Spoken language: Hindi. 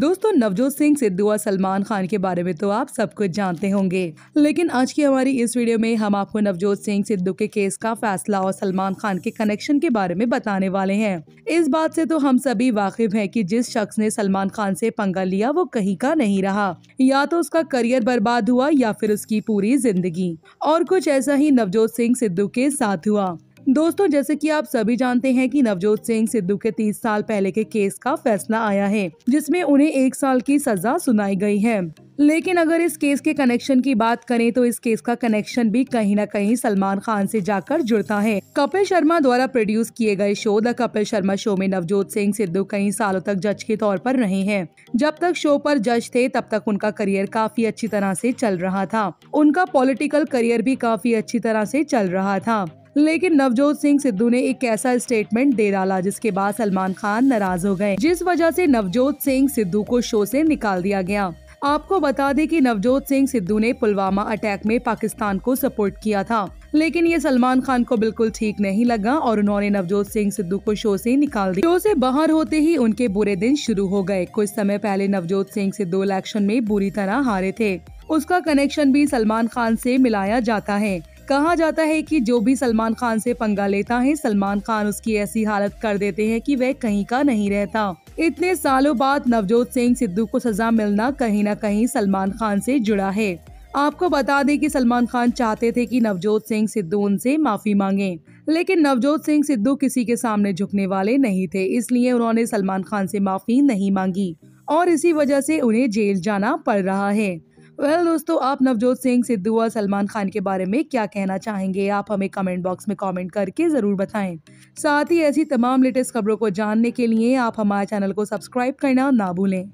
दोस्तों नवजोत सिंह सिद्धू और सलमान खान के बारे में तो आप सब कुछ जानते होंगे लेकिन आज की हमारी इस वीडियो में हम आपको नवजोत सिंह सिद्धू के केस का फैसला और सलमान खान के कनेक्शन के बारे में बताने वाले हैं इस बात से तो हम सभी वाकिफ हैं कि जिस शख्स ने सलमान खान से पंगा लिया वो कहीं का नहीं रहा या तो उसका करियर बर्बाद हुआ या फिर उसकी पूरी जिंदगी और कुछ ऐसा ही नवजोत सिंह सिद्धू के साथ हुआ दोस्तों जैसे कि आप सभी जानते हैं कि नवजोत सिंह सिद्धू के 30 साल पहले के केस का फैसला आया है जिसमें उन्हें एक साल की सजा सुनाई गई है लेकिन अगर इस केस के कनेक्शन की बात करें तो इस केस का कनेक्शन भी कहीं ना कहीं सलमान खान से जाकर जुड़ता है कपिल शर्मा द्वारा प्रोड्यूस किए गए show the Kapil Sharma show में नवजोत सिंह सिद्धू कई सालों तक जज के तौर पर रहे हैं जब तक शो पर जज थे तब तक उनका करियर काफी अच्छी तरह से चल रहा था उनका पॉलिटिकल करियर भी काफी अच्छी तरह से चल रहा था लेकिन नवजोत सिंह सिद्धू ने एक ऐसा स्टेटमेंट दे डाला जिसके बाद सलमान खान नाराज हो गए जिस वजह से नवजोत सिंह सिद्धू को शो से निकाल दिया गया आपको बता दें कि नवजोत सिंह सिद्धू ने पुलवामा अटैक में पाकिस्तान को सपोर्ट किया था लेकिन ये सलमान खान को बिल्कुल ठीक नहीं लगा और उन्होंने नवजोत सिंह सिद्धू को शो से निकाल दिया शो से बाहर होते ही उनके बुरे दिन शुरू हो गए कुछ समय पहले नवजोत सिंह सिद्धू इलेक्शन में बुरी तरह हारे थे उसका कनेक्शन भी सलमान खान से मिलाया जाता है कहा जाता है कि जो भी सलमान खान से पंगा लेता है सलमान खान उसकी ऐसी हालत कर देते हैं कि वह कहीं का नहीं रहता इतने सालों बाद नवजोत सिंह सिद्धू को सजा मिलना कहीं न कहीं सलमान खान से जुड़ा है आपको बता दें कि सलमान खान चाहते थे कि नवजोत सिंह सिद्धू उनसे माफी मांगे लेकिन नवजोत सिंह सिद्धू किसी के सामने झुकने वाले नहीं थे इसलिए उन्होंने सलमान खान से माफी नहीं मांगी और इसी वजह से उन्हें जेल जाना पड़ रहा है वेल well, दोस्तों आप नवजोत सिंह सिद्धू और सलमान खान के बारे में क्या कहना चाहेंगे आप हमें कमेंट बॉक्स में कमेंट करके ज़रूर बताएं साथ ही ऐसी तमाम लेटेस्ट खबरों को जानने के लिए आप हमारे चैनल को सब्सक्राइब करना ना भूलें